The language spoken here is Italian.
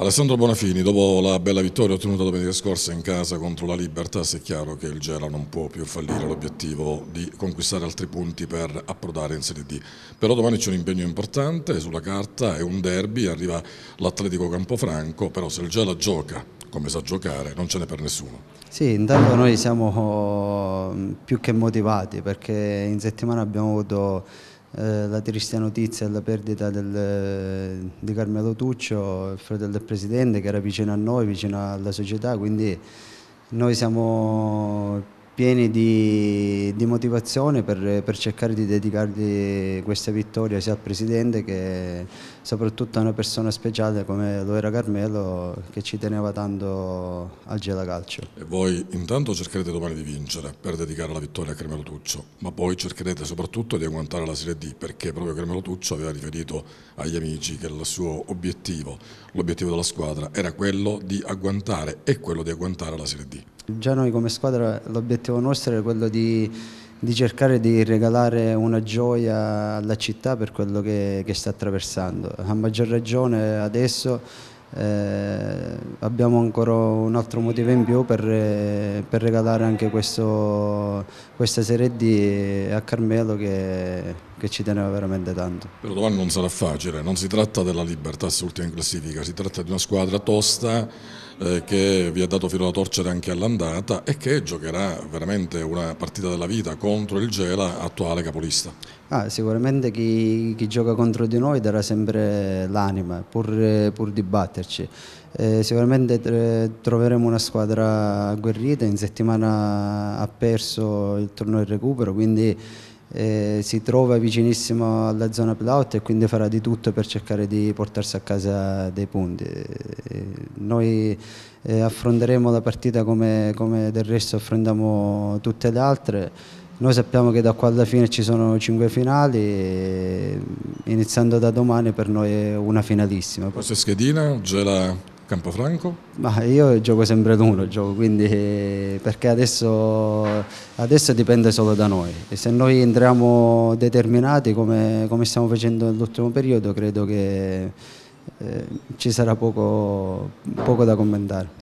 Alessandro Bonafini, dopo la bella vittoria ottenuta domenica scorsa in casa contro la Libertas, è chiaro che il Gela non può più fallire l'obiettivo di conquistare altri punti per approdare in Serie D. Però domani c'è un impegno importante, sulla carta è un derby, arriva l'Atletico Campofranco, però se il Gela gioca come sa giocare non ce n'è per nessuno. Sì, intanto noi siamo eh, più che motivati perché in settimana abbiamo avuto eh, la triste notizia della perdita del, eh, di Carmelo Tuccio, il fratello del Presidente che era vicino a noi, vicino alla società, quindi noi siamo pieni di, di motivazione per, per, cercare di dedicargli questa vittoria sia al Presidente che soprattutto a una persona speciale come lo era Carmelo che ci teneva tanto al Gela Calcio. E voi intanto cercherete domani di vincere per dedicare la vittoria a Carmelo Tuccio, ma poi cercherete soprattutto di agguantare la Serie D perché proprio Carmelo Tuccio aveva riferito agli amici che il suo obiettivo, l'obiettivo della squadra, era quello di agguantare e quello di agguantare la Serie D. Già noi come squadra l'obiettivo nostro era quello di, di, cercare di regalare una gioia alla città per quello che, che sta attraversando. A maggior ragione adesso eh, abbiamo ancora un altro motivo in più per, per regalare anche questo, questa Serie D a Carmelo che, che ci teneva veramente tanto. Però domani non sarà facile, non si tratta della libertà assoluta in classifica, si tratta di una squadra tosta eh, che vi ha dato filo da torcere anche all'andata e che giocherà veramente una partita della vita contro il Gela, attuale capolista. Ah, sicuramente chi, chi, gioca contro di noi darà sempre l'anima pur, pur di batterci. Eh, sicuramente eh, troveremo una squadra agguerrita, in settimana ha perso il torneo di recupero, quindi eh, si trova vicinissimo alla zona playout e quindi farà di tutto per cercare di portarsi a casa dei punti. noi eh, affronteremo la partita come, come, del resto affrontiamo tutte le altre. Noi sappiamo che da qua alla fine ci sono cinque finali, iniziando da domani per noi è una finalissima. Questa schedina già la Campofranco? Ma io gioco sempre ad uno, gioco, quindi eh, perché adesso, adesso, dipende solo da noi. E se noi entriamo determinati come, come stiamo facendo nell'ultimo periodo, credo che eh, ci sarà poco, poco da commentare.